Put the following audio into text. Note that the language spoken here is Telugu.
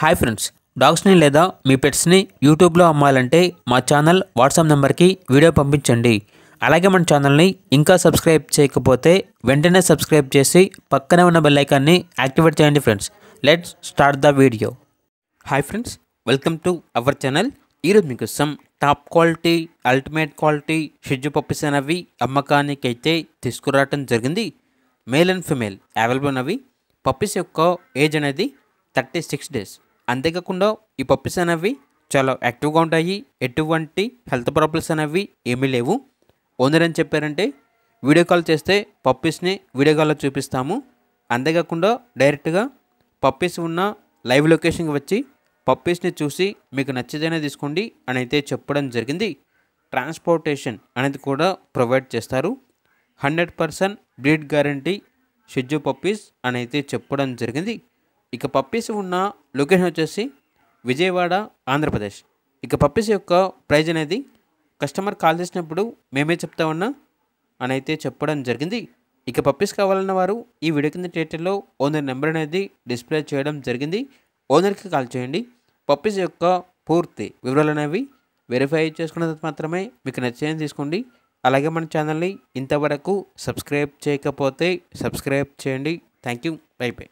హాయ్ ఫ్రెండ్స్ డాగ్స్ని లేదా మీ పెట్స్ని యూట్యూబ్లో అమ్మాలంటే మా ఛానల్ వాట్సాప్ నెంబర్కి వీడియో పంపించండి అలాగే మన ఛానల్ని ఇంకా సబ్స్క్రైబ్ చేయకపోతే వెంటనే సబ్స్క్రైబ్ చేసి పక్కనే ఉన్న బెల్లైకాన్ని యాక్టివేట్ చేయండి friends let's start the video hi friends welcome to our channel ఈరోజు మీకోసం టాప్ క్వాలిటీ అల్టిమేట్ క్వాలిటీ షిజ్జు పప్పిస్ అనేవి అమ్మకానికైతే తీసుకురావటం జరిగింది మేల్ అండ్ ఫిమేల్ అవైలబుల్ అవి పప్పీస్ యొక్క ఏజ్ అనేది థర్టీ సిక్స్ డేస్ అంతేకాకుండా ఈ పప్పీస్ అనేవి చాలా యాక్టివ్గా ఉంటాయి ఎటువంటి హెల్త్ ప్రాబ్లమ్స్ అనేవి ఏమీ లేవు ఓనర్ అని చెప్పారంటే వీడియో కాల్ చేస్తే పప్పీస్ని వీడియో కాల్లో చూపిస్తాము అంతేకాకుండా డైరెక్ట్గా పప్పీస్ ఉన్న లైవ్ లొకేషన్కి వచ్చి పప్పీస్ని చూసి మీకు నచ్చదైనా తీసుకోండి అని అయితే చెప్పడం జరిగింది ట్రాన్స్పోర్టేషన్ అనేది కూడా ప్రొవైడ్ చేస్తారు హండ్రెడ్ పర్సెంట్ బ్రీడ్ గ్యారంటీ షెడ్యూ పప్పీస్ అని అయితే చెప్పడం జరిగింది ఇక పప్పీస్ ఉన్న లొకేషన్ వచ్చేసి విజయవాడ ఆంధ్రప్రదేశ్ ఇక పప్పీస్ యొక్క ప్రైజ్ అనేది కస్టమర్ కాల్ చేసినప్పుడు మేమే చెప్తా ఉన్నా అని అయితే చెప్పడం జరిగింది ఇక పప్పీస్ కావాలన్న వారు ఈ వీడియో కింద థియేటర్లో ఓనర్ నెంబర్ అనేది డిస్ప్లే చేయడం జరిగింది ఓనర్కి కాల్ చేయండి పప్పీస్ యొక్క పూర్తి వివరాలు అనేవి వెరిఫై చేసుకున్న తర్వాత మాత్రమే మీకు నచ్చని తీసుకోండి అలాగే మన ఛానల్ని ఇంతవరకు సబ్స్క్రైబ్ చేయకపోతే సబ్స్క్రైబ్ చేయండి థ్యాంక్ యూ బై బై